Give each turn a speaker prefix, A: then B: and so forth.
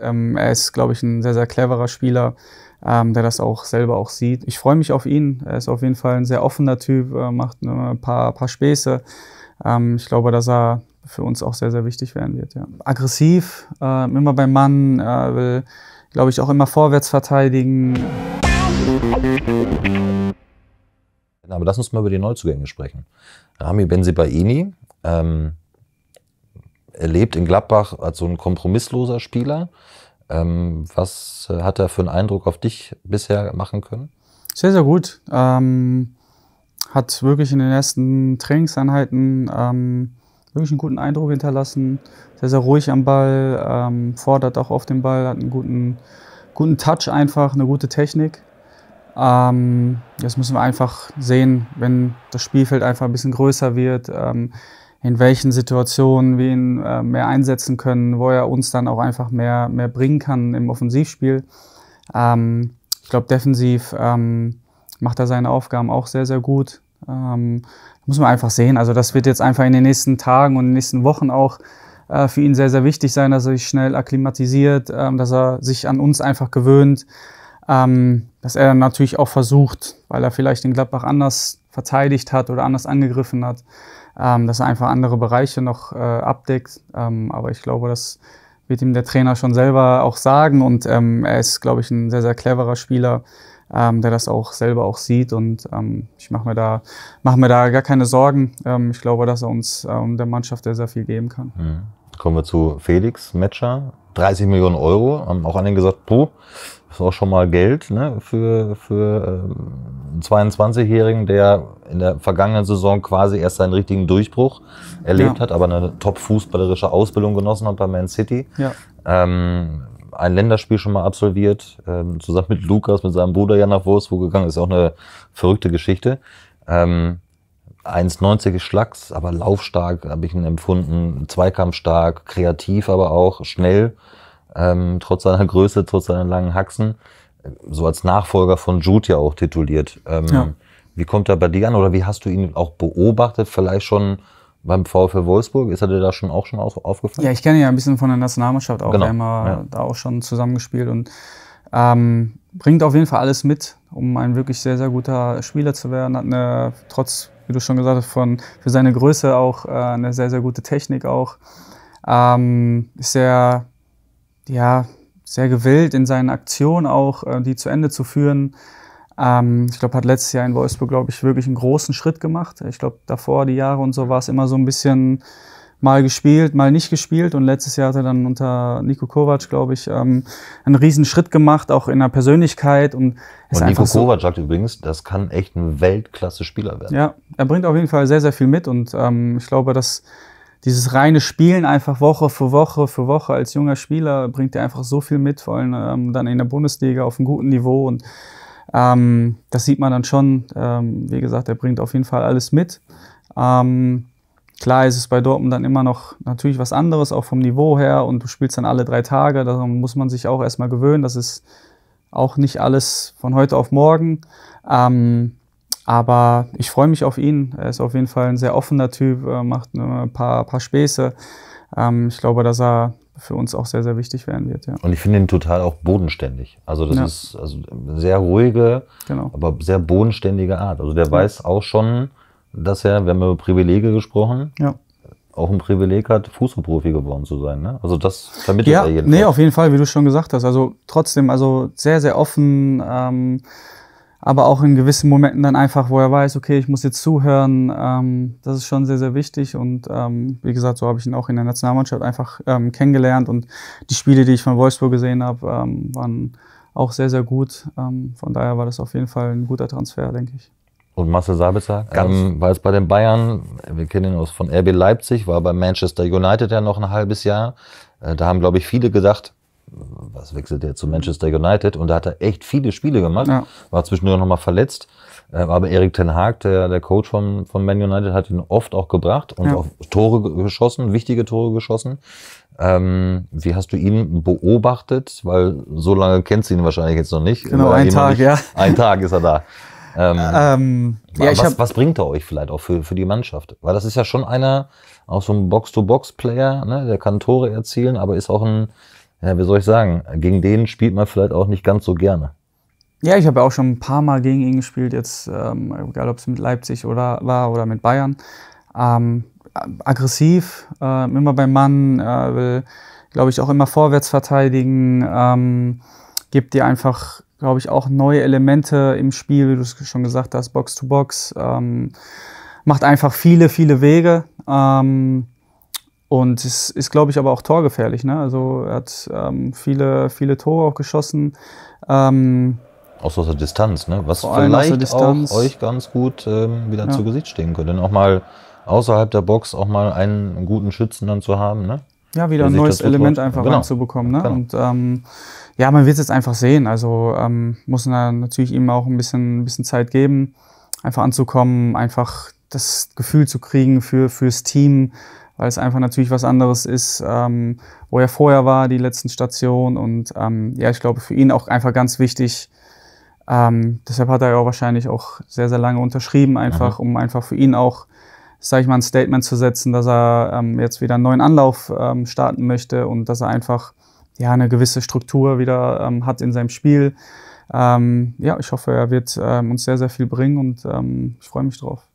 A: Ähm, er ist, glaube ich, ein sehr, sehr cleverer Spieler, ähm, der das auch selber auch sieht. Ich freue mich auf ihn. Er ist auf jeden Fall ein sehr offener Typ, äh, macht ne, ein paar, paar Späße. Ähm, ich glaube, dass er für uns auch sehr, sehr wichtig werden wird. Ja. Aggressiv, äh, immer beim Mann, äh, will, glaube ich, auch immer vorwärts verteidigen.
B: Aber lass uns mal über die Neuzugänge sprechen. Rami Benzibaini, ähm, erlebt in Gladbach als so ein kompromissloser Spieler. Ähm, was äh, hat er für einen Eindruck auf dich bisher machen können? Sehr, sehr
A: gut. Ähm, hat wirklich in den ersten Trainingseinheiten ähm, wirklich einen guten Eindruck hinterlassen. Sehr, sehr ruhig am Ball, ähm, fordert auch auf den Ball, hat einen guten, guten Touch einfach, eine gute Technik. Ähm, jetzt müssen wir einfach sehen, wenn das Spielfeld einfach ein bisschen größer wird, ähm, in welchen Situationen wir ihn äh, mehr einsetzen können, wo er uns dann auch einfach mehr, mehr bringen kann im Offensivspiel. Ähm, ich glaube, defensiv ähm, macht er seine Aufgaben auch sehr, sehr gut. Ähm, muss man einfach sehen. Also das wird jetzt einfach in den nächsten Tagen und in den nächsten Wochen auch äh, für ihn sehr, sehr wichtig sein, dass er sich schnell akklimatisiert, äh, dass er sich an uns einfach gewöhnt, ähm, dass er dann natürlich auch versucht, weil er vielleicht den Gladbach anders verteidigt hat oder anders angegriffen hat, ähm, dass er einfach andere Bereiche noch äh, abdeckt. Ähm, aber ich glaube, das wird ihm der Trainer schon selber auch sagen. Und ähm, er ist, glaube ich, ein sehr, sehr cleverer Spieler, ähm, der das auch selber auch sieht. Und ähm, ich mache mir, da, mach mir da gar keine Sorgen. Ähm, ich glaube, dass er uns ähm, der Mannschaft sehr, sehr viel geben kann.
B: Mhm. Kommen wir zu Felix Metscher. 30 Millionen Euro, haben auch an ihn gesagt, puh, ist auch schon mal Geld ne, für, für ähm, einen 22-Jährigen, der in der vergangenen Saison quasi erst seinen richtigen Durchbruch erlebt ja. hat, aber eine top-fußballerische Ausbildung genossen hat bei Man City. Ja. Ähm, ein Länderspiel schon mal absolviert, ähm, zusammen mit Lukas, mit seinem Bruder ja nach Wolfsburg gegangen, ist auch eine verrückte Geschichte. Ähm, 1,90 Schlags, aber laufstark habe ich ihn empfunden, zweikampfstark, kreativ, aber auch schnell ähm, trotz seiner Größe, trotz seiner langen Haxen, so als Nachfolger von Jude ja auch tituliert. Ähm, ja. Wie kommt er bei dir an oder wie hast du ihn auch beobachtet? Vielleicht schon beim VfL Wolfsburg? Ist er dir da schon auch schon aufgefallen?
A: Ja, ich kenne ihn ja ein bisschen von der Nationalmannschaft auch. Genau. Wir haben ja. da auch schon zusammengespielt und ähm, bringt auf jeden Fall alles mit, um ein wirklich sehr, sehr guter Spieler zu werden. Hat eine, trotz, wie du schon gesagt hast, von, für seine Größe auch äh, eine sehr, sehr gute Technik auch. Ähm, ist sehr ja, sehr gewillt in seinen Aktionen auch, äh, die zu Ende zu führen. Ähm, ich glaube, hat letztes Jahr in Wolfsburg, glaube ich, wirklich einen großen Schritt gemacht. Ich glaube, davor die Jahre und so war es immer so ein bisschen mal gespielt, mal nicht gespielt. Und letztes Jahr hat er dann unter Nico Kovac, glaube ich, ähm, einen riesen Schritt gemacht, auch in der Persönlichkeit. Und, und Nico so, Kovac
B: sagt übrigens, das kann echt ein Weltklasse-Spieler werden. Ja,
A: er bringt auf jeden Fall sehr, sehr viel mit. Und ähm, ich glaube, dass dieses reine Spielen einfach Woche für Woche für Woche als junger Spieler bringt dir einfach so viel mit, vor allem ähm, dann in der Bundesliga auf einem guten Niveau. Und ähm, das sieht man dann schon. Ähm, wie gesagt, er bringt auf jeden Fall alles mit. Ähm, klar ist es bei Dortmund dann immer noch natürlich was anderes, auch vom Niveau her. Und du spielst dann alle drei Tage. Da muss man sich auch erstmal gewöhnen. Das ist auch nicht alles von heute auf morgen. Ähm, aber ich freue mich auf ihn. Er ist auf jeden Fall ein sehr offener Typ, äh, macht ne, ein paar, paar Späße. Ähm, ich glaube, dass er für uns auch sehr, sehr wichtig werden wird. Ja.
B: Und ich finde ihn total auch bodenständig. Also das ja. ist also eine sehr ruhige, genau. aber sehr bodenständige Art. Also der ja. weiß auch schon, dass er, wir haben über Privilege gesprochen, auch ein Privileg hat, Fußballprofi geworden zu sein. Ne? Also das vermittelt ja, er jeden Nee,
A: auf jeden Fall, wie du schon gesagt hast. Also trotzdem, also sehr, sehr offen. Ähm, aber auch in gewissen Momenten dann einfach, wo er weiß, okay, ich muss jetzt zuhören, ähm, das ist schon sehr, sehr wichtig. Und ähm, wie gesagt, so habe ich ihn auch in der Nationalmannschaft einfach ähm, kennengelernt. Und die Spiele, die ich von Wolfsburg gesehen habe, ähm, waren auch sehr, sehr gut. Ähm, von daher war das auf jeden Fall ein guter Transfer,
B: denke ich. Und Marcel Sabitzer ähm, war jetzt bei den Bayern, wir kennen ihn aus von RB Leipzig, war bei Manchester United ja noch ein halbes Jahr. Äh, da haben, glaube ich, viele gedacht, was wechselt er zu Manchester United und da hat er echt viele Spiele gemacht, ja. war zwischendurch nochmal verletzt. Äh, aber Erik Ten Haag, der, der Coach von, von Man United, hat ihn oft auch gebracht und ja. auch Tore geschossen, wichtige Tore geschossen. Ähm, wie hast du ihn beobachtet? Weil so lange kennst du ihn wahrscheinlich jetzt noch nicht. Genau, äh, ein Tag, nicht. ja. Ein Tag ist er da. Ähm, ähm, ja, was, hab, was, bringt er euch vielleicht auch für, für die Mannschaft? Weil das ist ja schon einer, auch so ein Box-to-Box-Player, ne? der kann Tore erzielen, aber ist auch ein, ja, wie soll ich sagen, gegen den spielt man vielleicht auch nicht ganz so gerne.
A: Ja, ich habe ja auch schon ein paar Mal gegen ihn gespielt, jetzt ähm, egal ob es mit Leipzig oder war oder mit Bayern. Ähm, aggressiv, äh, immer beim Mann, äh, will, glaube ich, auch immer vorwärts verteidigen, ähm, gibt dir einfach, glaube ich, auch neue Elemente im Spiel, wie du es schon gesagt hast, Box to Box, ähm, macht einfach viele, viele Wege. Ähm, und es ist, glaube ich, aber auch torgefährlich. Ne? Also er hat ähm, viele, viele Tore auch geschossen. Ähm,
B: auch so aus der Distanz, ne? was vielleicht Distanz. auch euch ganz gut ähm, wieder ja. zu Gesicht stehen könnte. Denn auch mal außerhalb der Box auch mal einen guten Schützen dann zu haben. Ne? Ja, wieder ein neues Element einfach genau. reinzubekommen.
A: Ne? Genau. Und ähm, ja, man wird es jetzt einfach sehen. Also ähm, muss man natürlich ihm auch ein bisschen, ein bisschen Zeit geben, einfach anzukommen, einfach das Gefühl zu kriegen für fürs Team, weil es einfach natürlich was anderes ist, ähm, wo er vorher war, die letzten Stationen. Und ähm, ja, ich glaube, für ihn auch einfach ganz wichtig. Ähm, deshalb hat er ja auch wahrscheinlich auch sehr, sehr lange unterschrieben, einfach, mhm. um einfach für ihn auch, sage ich mal, ein Statement zu setzen, dass er ähm, jetzt wieder einen neuen Anlauf ähm, starten möchte und dass er einfach ja, eine gewisse Struktur wieder ähm, hat in seinem Spiel. Ähm, ja, ich hoffe, er wird ähm, uns sehr, sehr viel bringen und ähm, ich freue mich drauf.